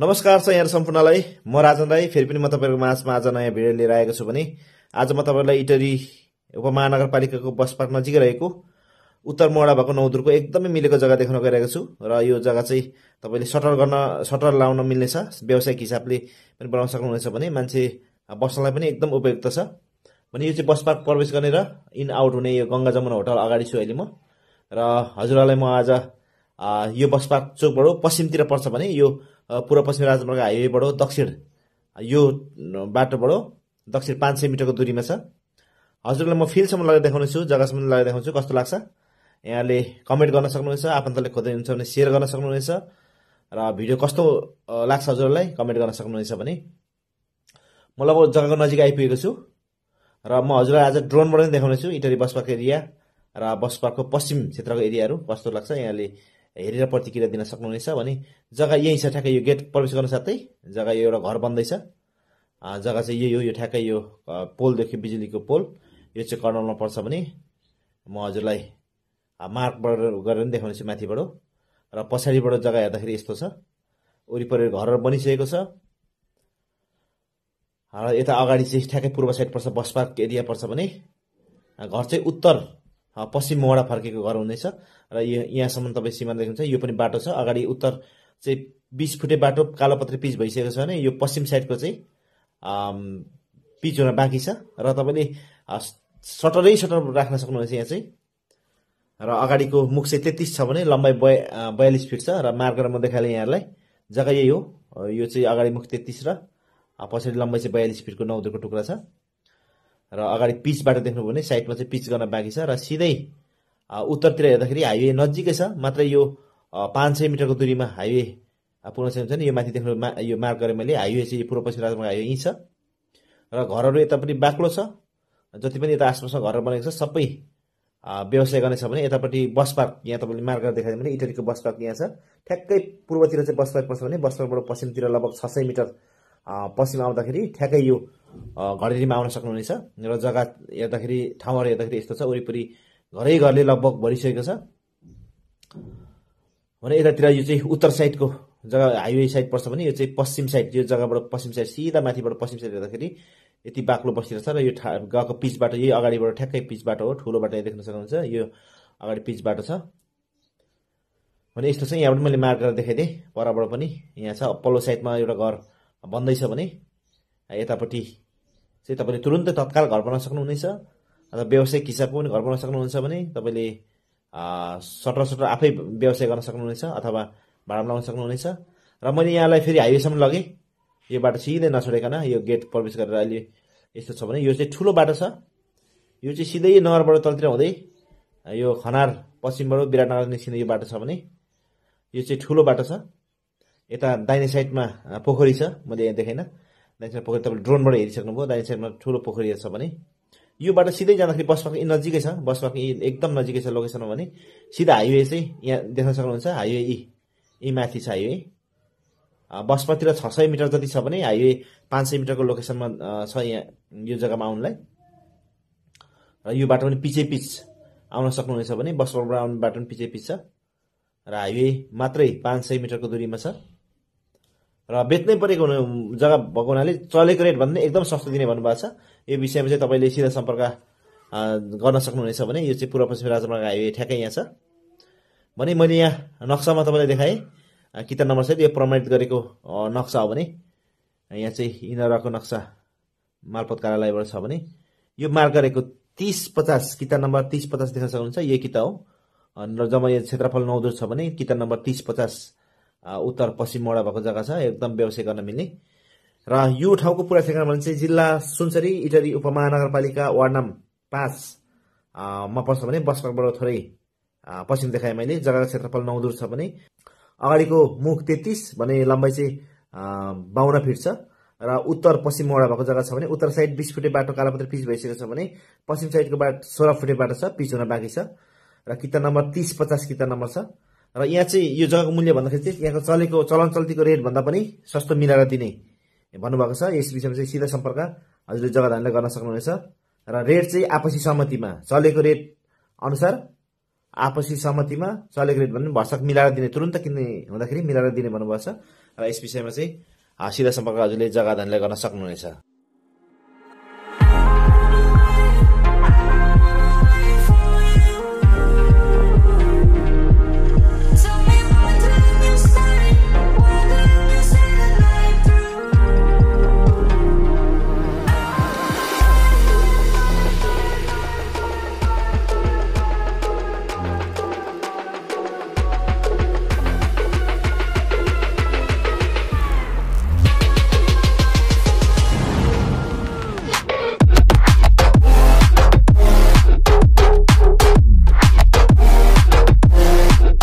नमस्कार छ यहाँ सम्पूर्णलाई म राजन राई फेरि पनि म तपाईँहरूको माझमा आज नयाँ भिडियो लिएर आएको छु भने आज म तपाईँलाई इटरी उपमहानगरपालिकाको बस पार्क नजिकै रहेको उत्तर मोडा भएको नौदुरको एकदमै मिलेको जग्गा देख्न गइरहेको छु र यो जग्गा चाहिँ तपाईँले सटर गर्न सटर लाउन मिल्नेछ व्यावसायिक हिसाबले पनि बनाउन सक्नुहुनेछ भने मान्छे बस्नलाई पनि एकदम उपयुक्त छ भने यो चाहिँ बस पार्क प्रवेश गर्ने र इन आउट हुने यो गङ्गा जमुना होटल अगाडि छु अहिले म र हजुरहरूलाई म आज यो बसपा चोकबाट पश्चिमतिर पर्छ भने यो पूर्व पश्चिम राजमार्ग हाइवेबाट दक्षिण यो बाटोबाट दक्षिण पाँच सय मिटरको दूरीमा छ हजुरलाई म फिल्डसम्म लगेर देखाउने छु जग्गासम्म लगेर देखाउँछु कस्तो लाग्छ यहाँले कमेन्ट गर्न सक्नुहुनेछ आफन्तले खोज्दै हुन्छ भने सेयर गर्न सक्नुहुनेछ र भिडियो कस्तो लाग्छ हजुरहरूलाई कमेन्ट गर्न सक्नुहुनेछ भने म लगभग जग्गाको नजिक आइपुगेको छु र म हजुरलाई आज ड्रोनबाट पनि देखाउनेछु इटरी बसपाको एरिया र बसपाको पश्चिम क्षेत्रको एरियाहरू कस्तो लाग्छ यहाँले हेरेर प्रतिक्रिया दिन सक्नुहुनेछ भने जग्गा यहीँ छ ठ्याक्कै यो गेट प्रवेश गर्न साथै जग्गा यो एउटा घर बन्दैछ जग्गा चाहिँ यही हो यो ठ्याक्कै यो पोलदेखि बिजुलीको पोल यो चाहिँ कर्नलमा पर्छ भने म हजुरलाई मार्कबाट गरेर पनि देखाउनेछु माथिबाट र पछाडिबाट जग्गा हेर्दाखेरि यस्तो छ वरिपरि घरहरू बनिसकेको छ र यता अगाडि चाहिँ ठ्याक्कै पूर्व साइड पर्छ बस पार्क एरिया पर्छ भने घर चाहिँ उत्तर पश्चिम मोहडा फर्केको घर हुनेछ र यो यहाँसम्म तपाईँ सीमा देख्नुहुन्छ यो पनि बाटो छ अगाडि उत्तर चाहिँ बिस फुटे बाटो कालोपत्री पिच भइसकेको छ भने यो पश्चिम साइडको चाहिँ पिच हुन बाँकी छ र तपाईँले सटरै सटर राख्न सक्नुहुन्छ यहाँ चाहिँ र अगाडिको मुख चाहिँ तेत्तिस छ भने लम्बाइ बय बयालिस फिट छ र मार्केटमा म देखाएँ यहाँहरूलाई जग्गा यही हो यो चाहिँ अगाडि मुख तेत्तिस र पछाडि लम्बाइ चाहिँ बयालिस फिटको नौधको टुक्रा छ र अगाडि पिचबाट देख्नुभयो भने साइडमा चाहिँ पिच गर्न बाँकी छ र सिधै उत्तरतिर हेर्दाखेरि हाइवे नजिकै छ मात्र यो पाँच सय मिटरको दुरीमा हाइवे पुनः हुन्छ नि यो माथि देख्नु मा यो मार्क गरेँ मैले हाइवे चाहिँ पूर्व पश्चिम राजमार्ग हाइवे यहीँ छ र घरहरू पनि बाक्लो छ जति पनि यता आसपासमा घरहरू बनेको छ सबै व्यवसाय गर्ने छ भने यतापट्टि बस पार्क यहाँ तपाईँले गरेर देखाइदियो भने इटलीको बस पार्क यहाँ छ ठ्याक्कै पूर्वतिर चाहिँ बस पार्क पर्छ भने बस पार्कबाट पश्चिमतिर लगभग छ सय मिटर पश्चिम आउँदाखेरि ठ्याक्कै यो घडेरीमा आउन सक्नुहुनेछ र जग्गा हेर्दाखेरि ठाउँहरू हेर्दाखेरि यस्तो छ वरिपरि घरै घरले लगभग भरिसकेको छ भने यतातिर यो चाहिँ उत्तर साइडको जग्गा हाइवे साइड पर्छ भने यो चाहिँ पश्चिम साइड यो जग्गाबाट पश्चिम साइड सिधा माथिबाट पश्चिम साइड हेर्दाखेरि यति बाक्लो छ र यो गएको गाउँको यही अगाडिबाट ठ्याक्कै पिच हो ठुलो बाटो देख्न सक्नुहुन्छ यो अगाडि पिच बाटो छ भने यस्तो छ यहाँबाट मैले मार्क गरेर देखाइदिएँ परबाट पनि यहाँ छ पल्लो साइडमा एउटा घर बन्दैछ भने यतापट्टि चाहिँ तपाईँले तुरन्तै तत्काल घर बनाउन सक्नुहुनेछ अन्त व्यावसायिक हिसाबको पनि घर बनाउन सक्नुहुन्छ भने तपाईँले सटर सटर आफै व्यवसाय गर्न सक्नुहुनेछ अथवा भाडामा लगाउन सक्नुहुनेछ र मैले यहाँलाई फेरि हाइवेसम्म लगेँ यो बाटो सिधै नछोडिकन यो गेट प्रवेश गरेर अहिले यस्तो छ भने यो चाहिँ ठुलो बाटो छ यो चाहिँ सिधै नगरबाट तलतिर हुँदै यो खनार पश्चिमबाट विराटनगर निस्किने यो बाटो छ भने यो चाहिँ ठुलो बाटो छ यता दाहिने साइडमा पोखरी छ मैले यहाँ देखेन दाहिने पोखरी तपाईँले ड्रोनबाट हेरिसक्नुभयो दाहिने ठुलो पोखरी छ भने बाटो सिधै जाँदाखेरि बस यी नजिकै छ बस एकदम नजिकै छ लोकेसनमा भने सिधा हाइवे चाहिँ यहाँ देख्न सक्नुहुन्छ हाइवे यी यी माथि छ हाइवे बसपातिर छ सय मिटर जति छ भने हाइवे पाँच सय मिटरको लोकेसनमा छ यहाँ यो जग्गामा आउनुलाई र यो बाटो पनि पिचे पिच आउन सक्नुहुनेछ भने बसबाट आउनु बाटो पनि पिचे पिच छ र हाइवे मात्रै पाँच सय मिटरको दुरीमा छ र बेच्नै परेको जग्गा भएको हुनाले चलेको रेट भन्दा एकदम सस्तो दिने भन्नुभएको छ यो विषयमा चाहिँ तपाईँले सिधा सम्पर्क गर्न सक्नुहुनेछ भने यो चाहिँ पूर्व पश्चिम राजमार्ग हाइवे ठ्याक्कै यहाँ छ भने मैले यहाँ नक्सामा तपाईँलाई देखाएँ किताब नम्बर सहित यो प्रमाणित गरेको नक्सा हो भने यहाँ चाहिँ इनराको नक्सा मालपोत कार्यालयबाट छ भने यो मार्ग गरेको तिस पचास किताब नम्बर तिस पचास देख्न सक्नुहुन्छ यो किताब हो र जम्मा यो क्षेत्रफल नौदो छ भने किताब नम्बर तिस पचास उत्तर पश्चिम पश्चिमबाट भएको जग्गा छ एकदम व्यवसाय गर्न मिल्ने र यो ठाउँको पुरा ठेगाना भने चाहिँ जिल्ला सुनसरी इटरी उपमहानगरपालिका वार्ड नम्बर पाँचमा पर्छ भने बसपाकबाट थोरै पश्चिम देखाएँ मैले जग्गाको क्षेत्रफल नौ छ भने अगाडिको मुख तेत्तिस भने लम्बाइ चाहिँ बाहुन फिट छ र उत्तर पश्चिम मोडा भएको जग्गा छ भने उत्तर साइड बिस फुटे बाटो कालापत्र पिच भइसकेको छ भने पश्चिम साइडको बाटो सोह्र फुटे बाटो छ पिच हुन बाँकी छ र किता नम्बर तिस पचास किता नम्बर छ र यहाँ चाहिँ यो जग्गाको मूल्य भन्दाखेरि चाहिँ यहाँको चलेको चलन चल्तीको रेटभन्दा पनि सस्तो मिलाएर दिने भन्नुभएको छ यस विषयमा चाहिँ सिधा सम्पर्क हजुरले जग्गा गर्न सक्नुहुनेछ र रेट चाहिँ आपसी सहमतिमा चलेको रेट अनुसार आपसी सहमतिमा चलेको रेट भन्नु भर्सक मिलाएर दिने तुरन्त किन्ने हुँदाखेरि मिलाएर दिने भन्नुभएको छ र यस विषयमा चाहिँ सिधा सम्पर्क हजुरले जग्गा धारणले गर्न सक्नुहुनेछ